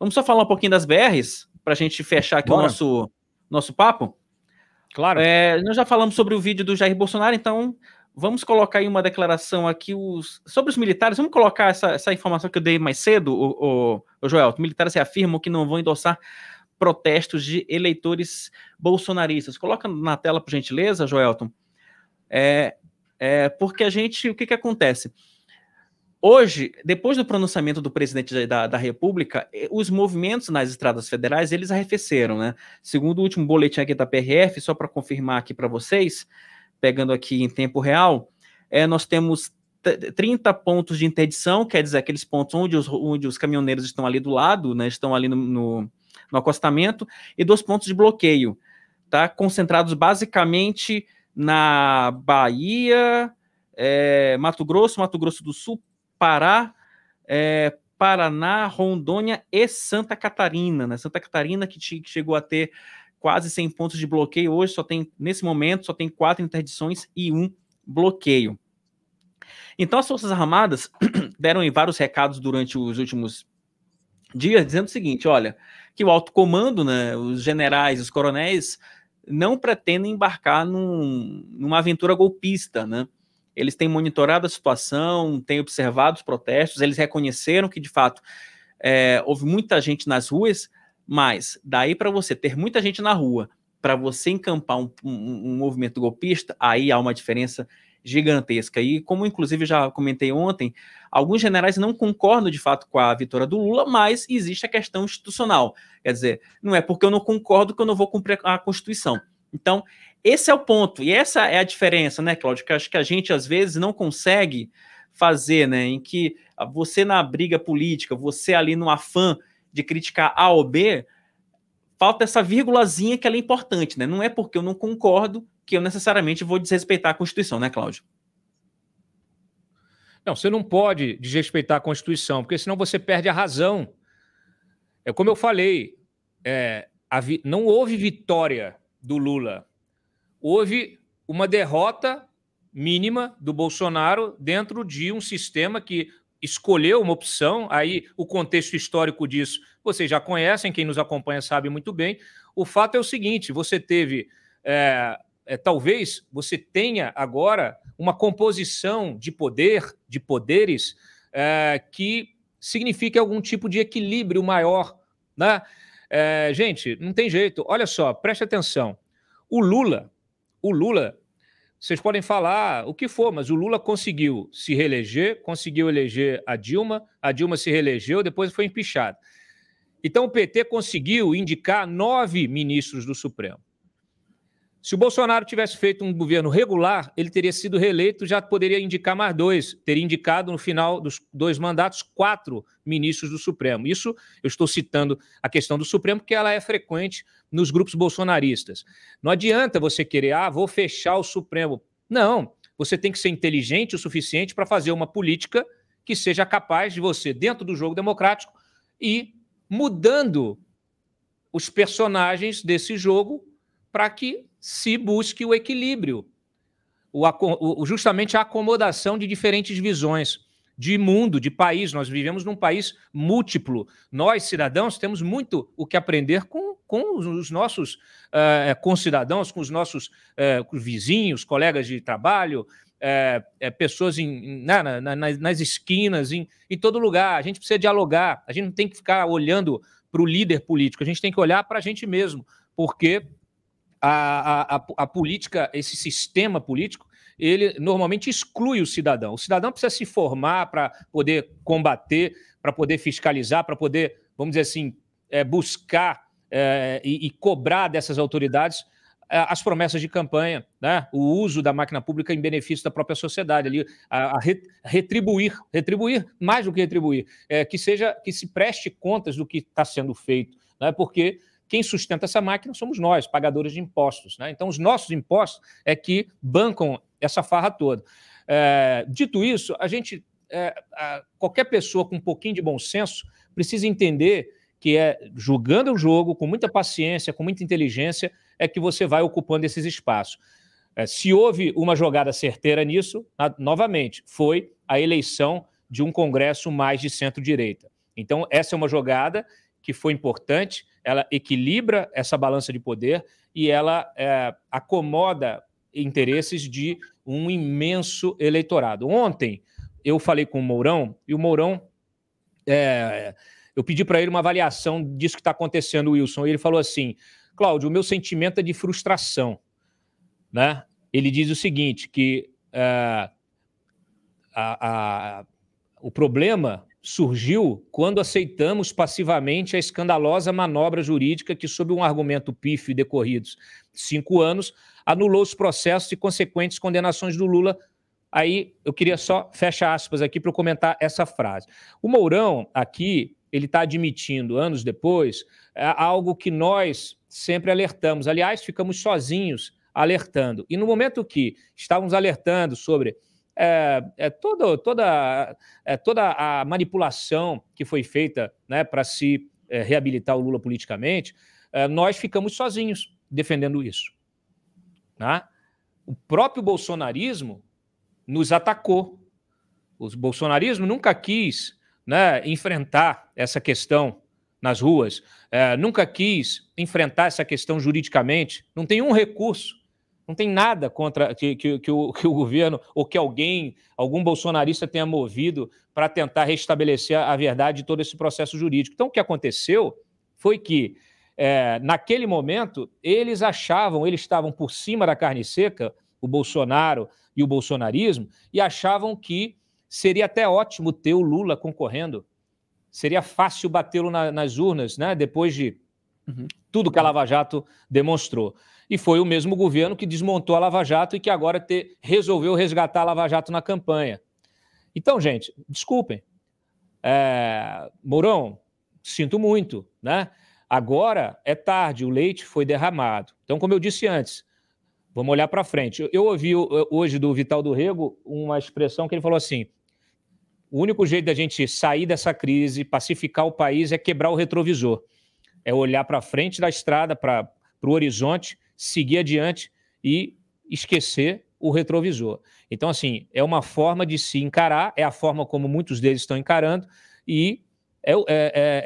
Vamos só falar um pouquinho das BRs, para a gente fechar aqui Bora. o nosso, nosso papo? Claro. É, nós já falamos sobre o vídeo do Jair Bolsonaro, então vamos colocar aí uma declaração aqui os, sobre os militares. Vamos colocar essa, essa informação que eu dei mais cedo, o, o, o Joel. Os militares afirmam que não vão endossar protestos de eleitores bolsonaristas. Coloca na tela, por gentileza, Joelton. É, é, porque a gente, o que, que acontece? Hoje, depois do pronunciamento do presidente da, da, República, eh, os movimentos nas estradas federais, eles arrefeceram, né? Segundo o último boletim aqui da PRF, só para confirmar aqui para vocês, pegando aqui em tempo real, é, nós temos 30 pontos de interdição, quer dizer, aqueles pontos onde os, onde os caminhoneiros estão ali do lado, né? Estão ali no, no, no acostamento, e dois pontos de bloqueio, tá? Concentrados basicamente na Bahia, é, Mato Grosso, Mato Grosso do Sul, Pará, é, Paraná, Rondônia e Santa Catarina. Né? Santa Catarina que, que chegou a ter quase 100 pontos de bloqueio, hoje só tem, nesse momento, só tem quatro interdições e um bloqueio. Então, as Forças Armadas deram em vários recados durante os últimos dias, dizendo o seguinte: olha, que o alto comando, né, os generais, os coronéis, não pretendem embarcar num, numa aventura golpista, né? Eles têm monitorado a situação, têm observado os protestos, eles reconheceram que, de fato, é, houve muita gente nas ruas, mas daí para você ter muita gente na rua, para você encampar um, um, um, movimento golpista, aí há uma diferença gigantesca. E como inclusive já comentei ontem, alguns generais não concordam de fato com a vitória do Lula, mas existe a questão institucional. Quer dizer, não é porque eu não concordo que eu não vou cumprir a Constituição. Então, esse é o ponto, e essa é a diferença, né, Cláudio? Que acho que a gente às vezes não consegue fazer, né? Em que você na briga política, você ali no afã de criticar A ou B, falta essa vírgulazinha que ela é importante, né? Não é porque eu não concordo que eu necessariamente vou desrespeitar a Constituição, né, Cláudio? Não, você não pode desrespeitar a Constituição, porque senão você perde a razão. É como eu falei, é, vi... não houve vitória do Lula. Houve uma derrota mínima do Bolsonaro dentro de um sistema que escolheu uma opção, aí o contexto histórico disso vocês já conhecem, quem nos acompanha sabe muito bem. O fato é o seguinte: você teve, é, é, talvez você tenha agora uma composição de poder, de poderes, é, que signifique algum tipo de equilíbrio maior. Né? É, gente, não tem jeito. Olha só, preste atenção. O Lula, o Lula, vocês podem falar o que for, mas o Lula conseguiu se reeleger, conseguiu eleger a Dilma, a Dilma se reelegeu, depois foi empichada. Então o PT conseguiu indicar nove ministros do Supremo. Se o Bolsonaro tivesse feito um governo regular, ele teria sido reeleito, já poderia indicar mais dois, teria indicado no final dos dois mandatos quatro ministros do Supremo. Isso eu estou citando a questão do Supremo, porque ela é frequente nos grupos bolsonaristas. Não adianta você querer, ah, vou fechar o Supremo. Não, você tem que ser inteligente o suficiente para fazer uma política que seja capaz de você, dentro do jogo democrático, ir mudando os personagens desse jogo para que se busque o equilíbrio, o, o, justamente a acomodação de diferentes visões de mundo, de país. Nós vivemos num país múltiplo. Nós, cidadãos, temos muito o que aprender com, com os nossos uh, concidadãos, com os nossos uh, com vizinhos, colegas de trabalho, é, é, pessoas em, na, na, nas, nas, esquinas, em, em, todo lugar. A gente precisa dialogar, a gente não tem que ficar olhando para o líder político, a gente tem que olhar para a gente mesmo, porque a, a, a política, esse sistema político, ele normalmente exclui o cidadão. O cidadão precisa se formar para poder combater, para poder fiscalizar, para poder, vamos dizer assim, é, buscar é, e, e, cobrar dessas autoridades é, as promessas de campanha, né? o uso da máquina pública em benefício da própria sociedade, ali, a, a re, retribuir, retribuir mais do que retribuir, que seja que se preste contas do que está sendo feito, né? porque quem sustenta essa máquina somos nós, pagadores de impostos. Né? Então, os nossos impostos é que bancam essa farra toda. É, dito isso, a gente, é, a, qualquer pessoa com um pouquinho de bom senso precisa entender que é julgando o jogo com muita paciência, com muita inteligência, é que você vai ocupando esses espaços. É, se houve uma jogada certeira nisso, a, novamente, foi a eleição de um Congresso mais de centro-direita. Então, essa é uma jogada que foi importante, ela equilibra essa balança de poder e ela é, acomoda interesses de um imenso eleitorado. Ontem eu falei com o Mourão e o Mourão. É, eu pedi para ele uma avaliação disso que está acontecendo, Wilson, e ele falou assim: Cláudio, o meu sentimento é de frustração. Né? Ele diz o seguinte: que é, a, a, o problema surgiu quando aceitamos passivamente a escandalosa manobra jurídica que, sob um argumento pífio decorridos cinco anos, anulou os processos e consequentes condenações do Lula. Aí eu queria só fecha aspas aqui para comentar essa frase. O Mourão aqui ele está admitindo anos depois é algo que nós sempre alertamos. Aliás, ficamos sozinhos alertando. E no momento que estávamos alertando sobre é, é, todo, toda, é, toda a manipulação que foi feita né, para se é, reabilitar o Lula politicamente, é, nós ficamos sozinhos defendendo isso. Né? O próprio bolsonarismo nos atacou. O bolsonarismo nunca quis né, enfrentar essa questão nas ruas, é, nunca quis enfrentar essa questão juridicamente, não tem um recurso não tem nada contra que, que, que, o, que o governo ou que alguém, algum bolsonarista tenha movido para tentar restabelecer a verdade de todo esse processo jurídico. Então, o que aconteceu foi que, é, naquele momento, eles achavam, eles estavam por cima da carne seca, o Bolsonaro e o bolsonarismo, e achavam que seria até ótimo ter o Lula concorrendo. Seria fácil batê-lo na, nas urnas, né? Depois de Uhum. Tudo que a Lava Jato demonstrou. E foi o mesmo governo que desmontou a Lava Jato e que agora te, resolveu resgatar a Lava Jato na campanha. Então, gente, desculpem. É, Mourão, sinto muito, né? Agora é tarde, o leite foi derramado. Então, como eu disse antes, vamos olhar para frente. eu ouvi hoje do Vital do Rego uma expressão que ele falou assim: o único jeito da gente sair dessa crise, pacificar o país, é quebrar o retrovisor é olhar para frente da estrada, para o horizonte, seguir adiante e esquecer o retrovisor. Então, assim, é uma forma de se encarar, é a forma como muitos deles estão encarando, e é, é,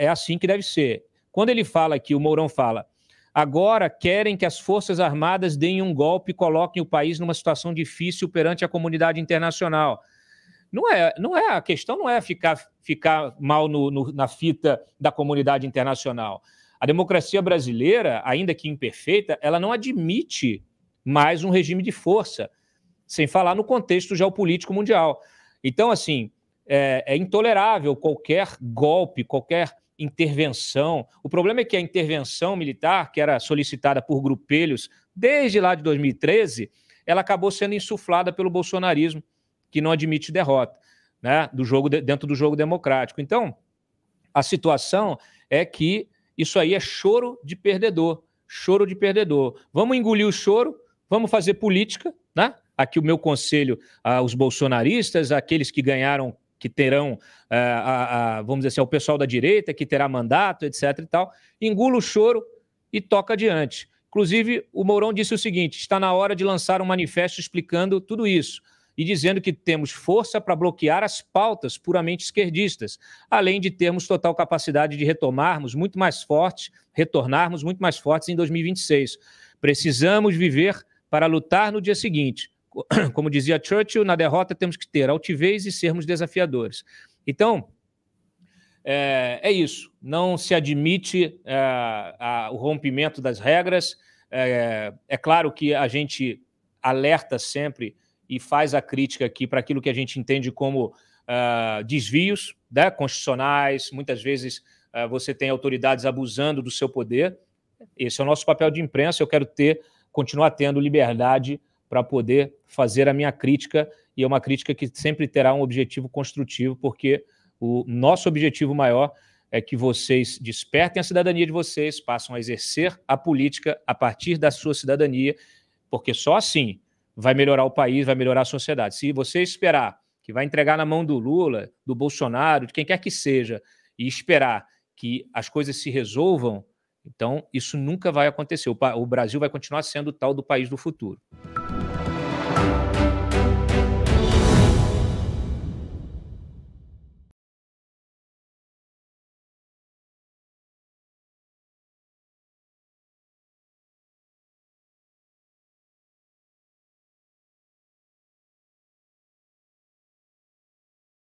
é, é assim que deve ser. Quando ele fala aqui, o Mourão fala, agora querem que as Forças Armadas deem um golpe e coloquem o país numa situação difícil perante a comunidade internacional. Não é, não é a questão não é ficar, ficar mal no, no, na fita da comunidade internacional. A democracia brasileira, ainda que imperfeita, ela não admite mais um regime de força, sem falar no contexto geopolítico mundial. Então, assim, é, é intolerável qualquer golpe, qualquer intervenção. O problema é que a intervenção militar, que era solicitada por grupelhos desde lá de 2013, ela acabou sendo insuflada pelo bolsonarismo, que não admite derrota, né, do jogo dentro do jogo democrático. Então, a situação é que isso aí é choro de perdedor. Choro de perdedor. Vamos engolir o choro, vamos fazer política, né? Aqui o meu conselho aos bolsonaristas, aqueles que ganharam, que terão, eh, a, a, vamos dizer assim, ao pessoal da direita, que terá mandato, etc e tal. Engula o choro e toca adiante. Inclusive, o Mourão disse o seguinte: está na hora de lançar um manifesto explicando tudo isso e dizendo que temos força para bloquear as pautas puramente esquerdistas, além de termos total capacidade de retomarmos muito mais fortes, retornarmos muito mais fortes em 2026. Precisamos viver para lutar no dia seguinte. Como dizia Churchill, na derrota temos que ter altivez e sermos desafiadores. Então, é, é isso. Não se admite é, a, o rompimento das regras. É, é claro que a gente alerta sempre e faz a crítica aqui para aquilo que a gente entende como uh, desvios né, constitucionais. Muitas vezes uh, você tem autoridades abusando do seu poder. Esse é o nosso papel de imprensa. Eu quero ter, continuar tendo liberdade para poder fazer a minha crítica e é uma crítica que sempre terá um objetivo construtivo, porque o nosso objetivo maior é que vocês despertem a cidadania de vocês, passem a exercer a política a partir da sua cidadania, porque só assim vai melhorar o país, vai melhorar a sociedade. Se você esperar que vai entregar na mão do Lula, do Bolsonaro, de quem quer que seja, e esperar que as coisas se resolvam, então isso nunca vai acontecer. O, Brasil vai continuar sendo o tal do país do futuro.